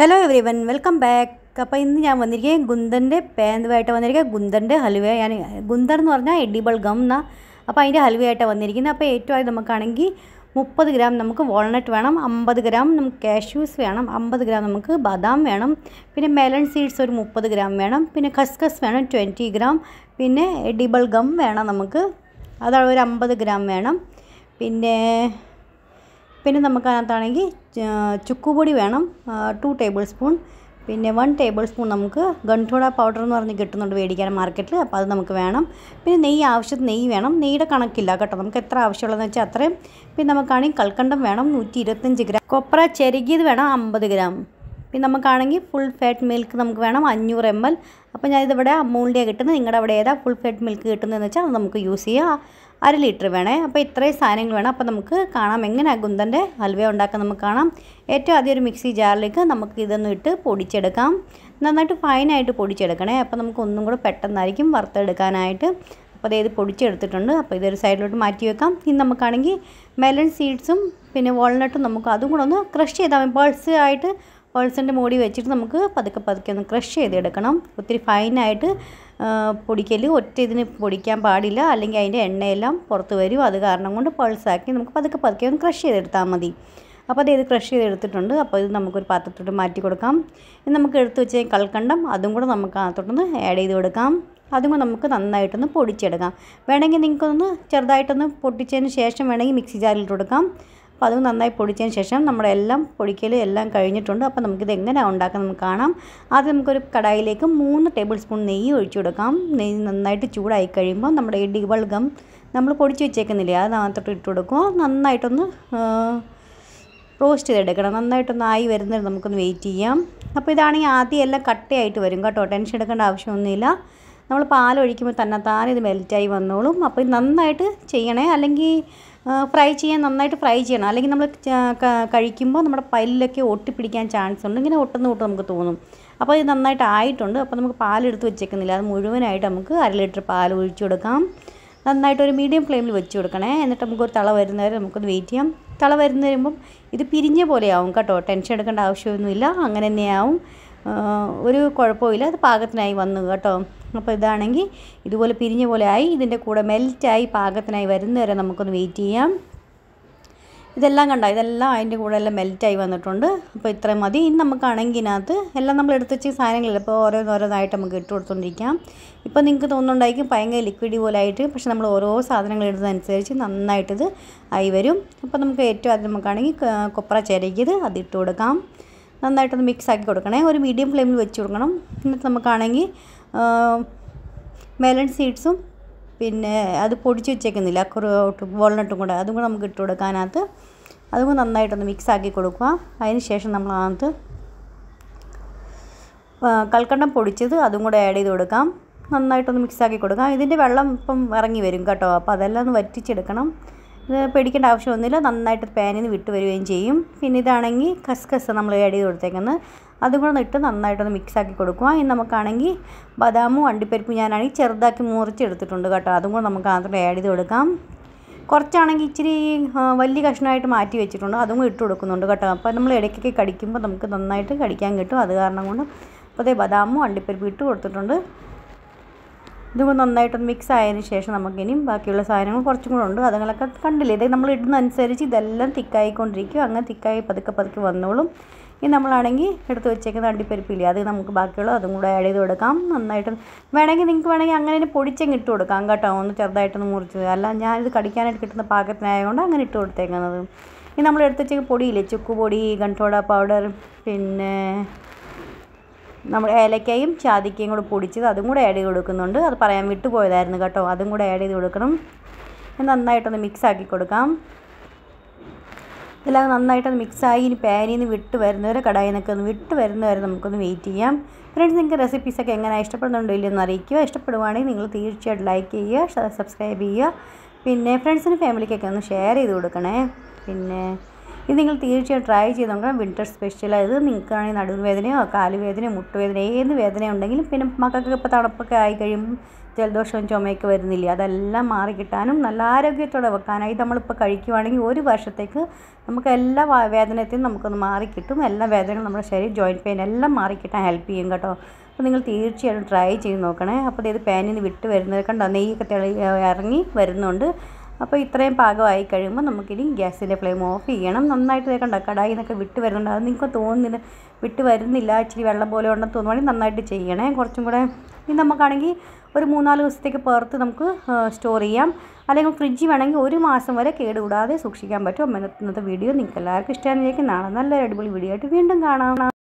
hello everyone welcome back അപ്പോൾ ഇന്ന് ഞാൻ വന്നിരിക്കുകയും ഗുന്തൻ്റെ പേന്തുമായിട്ട് വന്നിരിക്കുക ഗുന്തൻ്റെ ഹലുവ ഞാൻ ഗുന്തൻ എന്ന് പറഞ്ഞാൽ എഡിബൾ ഗം എന്നാ അപ്പോൾ അതിൻ്റെ ഹലുവയായിട്ടാണ് വന്നിരിക്കുന്നത് അപ്പോൾ ഏറ്റവും ആയി നമുക്കാണെങ്കിൽ മുപ്പത് ഗ്രാം നമുക്ക് വാൾനട്ട് വേണം അമ്പത് ഗ്രാം നമുക്ക് കാഷ്യൂസ് വേണം അമ്പത് ഗ്രാം നമുക്ക് ബദാം വേണം പിന്നെ മെലൺ സീഡ്സ് ഒരു മുപ്പത് ഗ്രാം വേണം പിന്നെ ഖസ്ഖസ് വേണം ട്വൻറ്റി ഗ്രാം പിന്നെ എഡിബിൾ ഗം വേണം നമുക്ക് അതാണ് ഒരു അമ്പത് ഗ്രാം വേണം പിന്നെ പിന്നെ നമുക്ക് അതിനകത്താണെങ്കിൽ ചുക്കുപൊടി വേണം ടു ടേബിൾ സ്പൂൺ പിന്നെ വൺ ടേബിൾ സ്പൂൺ നമുക്ക് ഗൺഠോഡ പൗഡർ എന്ന് പറഞ്ഞ് കിട്ടുന്നുണ്ട് മേടിക്കാൻ മാർക്കറ്റിൽ അപ്പോൾ അത് നമുക്ക് വേണം പിന്നെ നെയ്യ് ആവശ്യത്തിന് നെയ്യ് വേണം നെയ്യുടെ കണക്കില്ല കേട്ടോ നമുക്ക് എത്ര ആവശ്യമുള്ളതെന്ന് വെച്ചാൽ അത്രയും പിന്നെ നമുക്കാണെങ്കിൽ കൽക്കണ്ടം വേണം നൂറ്റി ഇരുപത്തഞ്ച് ഗ്രാം കൊപ്ര ചെരുകിയത് വേണം അമ്പത് ഗ്രാം പിന്നെ നമുക്കാണെങ്കിൽ ഫുൾ ഫാറ്റ് മിൽക്ക് നമുക്ക് വേണം അഞ്ഞൂറ് എം എൽ അപ്പോൾ ഞാൻ ഇതിവിടെ അമൂലിൻ്റെ കിട്ടുന്നത് നിങ്ങളുടെ അവിടെ ഏതാ ഫുൾ ഫാറ്റ് മിൽക്ക് കിട്ടുന്നതെന്ന് വെച്ചാൽ അത് നമുക്ക് യൂസ് ചെയ്യാം അര ലിറ്റർ വേണേ അപ്പോൾ ഇത്രയും സാധനങ്ങൾ വേണം അപ്പോൾ നമുക്ക് കാണാം എങ്ങനെ ഗുന്തൻ്റെ ഹൽവ ഉണ്ടാക്കാൻ നമുക്ക് കാണാം ഏറ്റവും ആദ്യം ഒരു മിക്സി ജാറിലേക്ക് നമുക്ക് ഇതൊന്നും ഇട്ട് പൊടിച്ചെടുക്കാം നന്നായിട്ട് ഫൈനായിട്ട് പൊടിച്ചെടുക്കണേ അപ്പോൾ നമുക്ക് ഒന്നും കൂടെ പെട്ടെന്നായിരിക്കും വറുത്തെടുക്കാനായിട്ട് അപ്പോൾ അതായത് പൊടിച്ചെടുത്തിട്ടുണ്ട് അപ്പോൾ ഇതൊരു സൈഡിലോട്ട് മാറ്റി വെക്കാം ഇനി നമുക്കാണെങ്കിൽ മെലൺ സീഡ്സും പിന്നെ വാൾനട്ടും നമുക്ക് അതും കൂടെ ഒന്ന് ക്രഷ് ചെയ്താൽ മതി ബൾസ് ആയിട്ട് ഹോൾസിൻ്റെ മൂടി വെച്ചിട്ട് നമുക്ക് പതുക്കെ പതുക്കെ ഒന്ന് ക്രഷ് ചെയ്തെടുക്കണം ഒത്തിരി ഫൈനായിട്ട് പൊടിക്കൽ ഒറ്റ ഇതിന് പൊടിക്കാൻ പാടില്ല അല്ലെങ്കിൽ അതിൻ്റെ എണ്ണയെല്ലാം പുറത്ത് വരും അത് കാരണം കൊണ്ട് പൾസാക്കി നമുക്ക് പതുക്കെ പതുക്കെ ഒന്ന് ക്രഷ് ചെയ്തെടുത്താൽ മതി അപ്പോൾ അത് ഇത് ക്രഷ് ചെയ്തെടുത്തിട്ടുണ്ട് അപ്പോൾ ഇത് നമുക്കൊരു പാത്രത്തോട്ട് മാറ്റി കൊടുക്കാം ഇത് നമുക്ക് എടുത്തു വെച്ച കൽക്കണ്ടം അതും കൂടെ നമുക്ക് അകത്തോട്ടൊന്ന് ആഡ് ചെയ്ത് കൊടുക്കാം അതും കൂടെ നമുക്ക് നന്നായിട്ടൊന്ന് പൊടിച്ചെടുക്കാം വേണമെങ്കിൽ നിങ്ങൾക്കൊന്ന് ചെറുതായിട്ടൊന്ന് പൊട്ടിച്ചതിന് ശേഷം വേണമെങ്കിൽ മിക്സി ജാറിൽ കൊടുക്കാം അപ്പോൾ അതും നന്നായി പൊടിച്ചതിന് ശേഷം നമ്മുടെ എല്ലാം പൊടിക്കൽ എല്ലാം കഴിഞ്ഞിട്ടുണ്ട് അപ്പോൾ നമുക്കിത് എങ്ങനെ ഉണ്ടാക്കാൻ നമുക്ക് കാണാം ആദ്യം നമുക്കൊരു കടായിലേക്ക് മൂന്ന് ടേബിൾ സ്പൂൺ നെയ്യ് ഒഴിച്ചു കൊടുക്കാം നെയ്യ് നന്നായിട്ട് ചൂടായി കഴിയുമ്പോൾ നമ്മുടെ ഈ ഡിബൾ നമ്മൾ പൊടിച്ച് വെച്ചേക്കുന്നില്ലേ അത് മാത്രം ഇട്ട് കൊടുക്കുക നന്നായിട്ടൊന്ന് റോസ്റ്റ് ചെയ്തെടുക്കണം നന്നായിട്ടൊന്ന് ആയി വരുന്നത് നമുക്കൊന്ന് വെയിറ്റ് ചെയ്യാം അപ്പോൾ ഇതാണെങ്കിൽ ആദ്യം എല്ലാം കട്ടയായിട്ട് വരും കേട്ടോ ടെൻഷൻ എടുക്കേണ്ട ആവശ്യമൊന്നുമില്ല നമ്മൾ പാലൊഴിക്കുമ്പോൾ തന്നെ ഇത് മെൽറ്റായി വന്നോളും അപ്പോൾ നന്നായിട്ട് ചെയ്യണേ അല്ലെങ്കിൽ ഫ്രൈ ചെയ്യാൻ നന്നായിട്ട് ഫ്രൈ ചെയ്യണം അല്ലെങ്കിൽ നമ്മൾ കഴിക്കുമ്പോൾ നമ്മുടെ പല്ലിലൊക്കെ ഒട്ടിപ്പിടിക്കാൻ ചാൻസ് ഉണ്ട് ഇങ്ങനെ ഒട്ടുന്ന ഒട്ടും നമുക്ക് തോന്നും അപ്പോൾ ഇത് നന്നായിട്ട് ആയിട്ടുണ്ട് അപ്പോൾ നമുക്ക് പാലെടുത്ത് വെച്ചേക്കുന്നില്ല അത് മുഴുവനായിട്ട് നമുക്ക് അര ലിറ്റർ പാൽ ഒഴിച്ചു കൊടുക്കാം നന്നായിട്ട് ഒരു മീഡിയം ഫ്ലെയിമിൽ വെച്ച് കൊടുക്കണേ എന്നിട്ട് നമുക്കൊരു തള വരുന്നവരെ നമുക്കൊന്ന് വെയിറ്റ് ചെയ്യാം തള വരുന്ന ഇത് പിരിഞ്ഞ പോലെയാവും കേട്ടോ ടെൻഷൻ എടുക്കേണ്ട ആവശ്യമൊന്നുമില്ല അങ്ങനെ തന്നെയാവും ഒരു കുഴപ്പമില്ല അത് പാകത്തിനായി വന്നു കേട്ടോ അപ്പോൾ ഇതാണെങ്കിൽ ഇതുപോലെ പിരിഞ്ഞ പോലെ ആയി ഇതിൻ്റെ കൂടെ മെൽറ്റായി പാകത്തിനായി വരുന്നവരെ നമുക്കൊന്ന് വെയിറ്റ് ചെയ്യാം ഇതെല്ലാം കണ്ടോ ഇതെല്ലാം അതിൻ്റെ കൂടെ എല്ലാം മെൽറ്റായി വന്നിട്ടുണ്ട് അപ്പോൾ ഇത്രയും മതി ഇനി നമുക്കാണെങ്കിൽ ഇതിനകത്ത് എല്ലാം നമ്മൾ എടുത്ത് വെച്ച സാധനങ്ങളില്ല ഇപ്പോൾ ഓരോന്നോരോന്നായിട്ട് നമുക്ക് ഇട്ട് കൊടുത്തുകൊണ്ടിരിക്കാം ഇപ്പോൾ നിങ്ങൾക്ക് തോന്നുന്നുണ്ടായിരിക്കും ഭയങ്കര ലിക്വിഡ് പോലെ ആയിട്ട് പക്ഷേ നമ്മൾ ഓരോ സാധനങ്ങൾ ഇടുന്നതനുസരിച്ച് നന്നായിട്ടിത് ആയി വരും അപ്പോൾ നമുക്ക് ഏറ്റവും ആദ്യം നമുക്കാണെങ്കിൽ കൊപ്ര ചിരകിയത് അത് ഇട്ട് കൊടുക്കാം നന്നായിട്ടൊന്ന് മിക്സ് ആക്കി കൊടുക്കണേ ഒരു മീഡിയം ഫ്ലെയിമിൽ വെച്ച് കൊടുക്കണം എന്നിട്ട് നമുക്കാണെങ്കിൽ മെലൺ സീഡ്സും പിന്നെ അത് പൊടിച്ച് വെച്ചേക്കുന്നില്ല കുറോട്ടും വോൾനട്ടും കൂടെ അതും കൂടെ നമുക്ക് ഇട്ട് കൊടുക്കാനകത്ത് അതും നന്നായിട്ടൊന്ന് മിക്സ് ആക്കി കൊടുക്കുക അതിന് ശേഷം നമ്മൾ അതിനകത്ത് കൽക്കണ്ടം പൊടിച്ചത് അതും കൂടെ ആഡ് ചെയ്ത് കൊടുക്കാം നന്നായിട്ടൊന്ന് മിക്സ് ആക്കി കൊടുക്കാം ഇതിൻ്റെ വെള്ളം ഇപ്പം ഇറങ്ങി വരും കേട്ടോ അപ്പോൾ അതെല്ലാം ഒന്ന് വറ്റിച്ചെടുക്കണം പേടിക്കേണ്ട ആവശ്യമൊന്നുമില്ല നന്നായിട്ട് പാനിൽ നിന്ന് വിട്ട് വരികയും ചെയ്യും പിന്നെ ഇതാണെങ്കിൽ കസ്കസ് നമ്മൾ ആഡ് ചെയ്ത് കൊടുത്തേക്കുന്നത് അതും കൂടെ ഇട്ട് നന്നായിട്ടൊന്ന് മിക്സാക്കി കൊടുക്കുക ഇനി നമുക്കാണെങ്കിൽ ബദാമും അണ്ടിപ്പരിപ്പും ഞാനാണെങ്കിൽ ചെറുതാക്കി മുറിച്ചെടുത്തിട്ടുണ്ട് കേട്ടോ അതും കൂടെ നമുക്ക് അതിനകത്തോട്ട് ആഡ് ചെയ്ത് കൊടുക്കാം കുറച്ചാണെങ്കിൽ ഇച്ചിരി വലിയ കഷ്ണമായിട്ട് മാറ്റി വെച്ചിട്ടുണ്ട് അതും ഇട്ട് കൊടുക്കുന്നുണ്ട് കേട്ടോ അപ്പോൾ നമ്മൾ ഇടയ്ക്കൊക്കെ കടിക്കുമ്പോൾ നമുക്ക് നന്നായിട്ട് കടിക്കാൻ കിട്ടും അത് കാരണം കൊണ്ട് അപ്പോൾ അതേ ബദാമും അണ്ടിപ്പരിപ്പ് ഇട്ട് കൊടുത്തിട്ടുണ്ട് ഇതും നന്നായിട്ടൊന്ന് മിക്സ് ആയതിനു ശേഷം നമുക്ക് ബാക്കിയുള്ള സാധനങ്ങൾ കുറച്ചും കൂടെ ഉണ്ട് അതുങ്ങളൊക്കെ കണ്ടില്ലേ ഇത് നമ്മൾ ഇടുന്ന അനുസരിച്ച് ഇതെല്ലാം തിക്കായിക്കൊണ്ടിരിക്കും അങ്ങനെ തിക്കായി പതുക്കെ പതുക്കെ വന്നോളും ഇനി നമ്മളാണെങ്കിൽ എടുത്ത് വെച്ചേക്കുന്ന അണ്ടിപ്പരിപ്പില്ല അത് നമുക്ക് ബാക്കിയുള്ള അതും കൂടെ ആഡ് ചെയ്ത് കൊടുക്കാം നന്നായിട്ട് വേണമെങ്കിൽ നിങ്ങൾക്ക് വേണമെങ്കിൽ അങ്ങനെ പൊടിച്ചെങ്കിൽ ഇട്ട് കൊടുക്കാം കേട്ടോ ഒന്ന് ചെറുതായിട്ടൊന്ന് മുറിച്ച് അല്ല ഞാനിത് കടിക്കാനായിട്ട് കിട്ടുന്ന പാകത്തിനായതുകൊണ്ട് അങ്ങനെ ഇട്ട് കൊടുത്തേക്കുന്നത് ഇനി നമ്മൾ എടുത്ത് വെച്ചേക്ക് പൊടിയില്ലേ ചുക്ക് പൊടി ഗൺഠോട പൗഡർ പിന്നെ നമ്മൾ ഏലക്കയും ചാതിക്കയും കൂടെ പൊടിച്ചത് അതും കൂടെ ആഡ് ചെയ്ത് കൊടുക്കുന്നുണ്ട് അത് പറയാൻ വിട്ടുപോയതായിരുന്നു കേട്ടോ അതും കൂടെ ആഡ് ചെയ്ത് കൊടുക്കണം നന്നായിട്ടൊന്ന് മിക്സ് ആക്കി കൊടുക്കാം ഇതെല്ലാം നന്നായിട്ടൊന്ന് മിക്സായി ഇനി പാനിൽ നിന്ന് വിട്ട് വരുന്നവരെ കടായിൽ നിന്നൊക്കെ ഒന്ന് വിട്ട് വരുന്നവരെ നമുക്കൊന്ന് വെയിറ്റ് ചെയ്യാം ഫ്രണ്ട്സ് നിങ്ങൾക്ക് റെസിപ്പീസൊക്കെ എങ്ങനെ ഇഷ്ടപ്പെടുന്നുണ്ടോ ഇല്ലെന്ന് അറിയിക്കുക ഇഷ്ടപ്പെടുവാണെങ്കിൽ നിങ്ങൾ തീർച്ചയായിട്ടും ലൈക്ക് ചെയ്യുക സബ്സ്ക്രൈബ് ചെയ്യുക പിന്നെ ഫ്രണ്ട്സിനും ഫാമിലിക്കൊക്കെ ഒന്ന് ഷെയർ ചെയ്ത് കൊടുക്കണേ പിന്നെ ഇത് നിങ്ങൾ തീർച്ചയായും ട്രൈ ചെയ്ത് നോക്കണം വിൻ്റർ സ്പെഷ്യൽ ഇത് നിങ്ങൾക്കാണെങ്കിൽ നടുവേദനയോ കാലുവേദനയോ മുട്ടുവേദന ഏത് വേദന ഉണ്ടെങ്കിലും പിന്നെ മക്കൾക്ക് ഇപ്പോൾ തണുപ്പൊക്കെ ആയി കഴിയുമ്പോൾ ജലദോഷവും ചുമയൊക്കെ വരുന്നില്ല അതെല്ലാം മാറിക്കിട്ടാനും നല്ല ആരോഗ്യത്തോടെ വെക്കാനായി നമ്മളിപ്പോൾ കഴിക്കുവാണെങ്കിൽ ഒരു വർഷത്തേക്ക് നമുക്ക് എല്ലാ വേദനത്തെയും നമുക്കൊന്ന് മാറിക്കിട്ടും എല്ലാ വേദനകളും നമ്മുടെ ശരീരം ജോയിൻറ്റ് പെയിൻ എല്ലാം മാറിക്കിട്ടാൻ ഹെൽപ്പ് ചെയ്യും കേട്ടോ അപ്പോൾ നിങ്ങൾ തീർച്ചയായിട്ടും ട്രൈ ചെയ്ത് നോക്കണേ അപ്പോൾ ഇത് പാനിൽ നിന്ന് വിട്ട് വരുന്നത് കണ്ടോ നെയ്യൊക്കെ തെളി ഇറങ്ങി വരുന്നുണ്ട് അപ്പോൾ ഇത്രയും പാകമായി കഴിയുമ്പോൾ നമുക്കിനി ഗ്യാസിൻ്റെ ഫ്ലെയിം ഓഫ് ചെയ്യണം നന്നായിട്ട് കണ്ട കടായി എന്നൊക്കെ വിട്ട് വരുന്നുണ്ട് അത് നിങ്ങൾക്ക് തോന്നുന്നില്ല വിട്ട് വരുന്നില്ല ഇച്ചിരി വെള്ളം പോലെ ഉണ്ടെന്ന് തോന്നുവാണെങ്കിൽ നന്നായിട്ട് ചെയ്യണേ കുറച്ചും കൂടെ ഇനി നമുക്കാണെങ്കിൽ ഒരു മൂന്നാല് ദിവസത്തേക്ക് പുറത്ത് നമുക്ക് സ്റ്റോർ ചെയ്യാം അല്ലെങ്കിൽ ഫ്രിഡ്ജ് വേണമെങ്കിൽ ഒരു മാസം വരെ കേടുകൂടാതെ സൂക്ഷിക്കാൻ പറ്റും അമ്മ ഇന്നത്തെ വീഡിയോ നിങ്ങൾക്ക് എല്ലാവർക്കും ഇഷ്ടമാണെന്ന് നാളെ നല്ലൊരു അടിപൊളി വീഡിയോ ആയിട്ട് വീണ്ടും കാണാം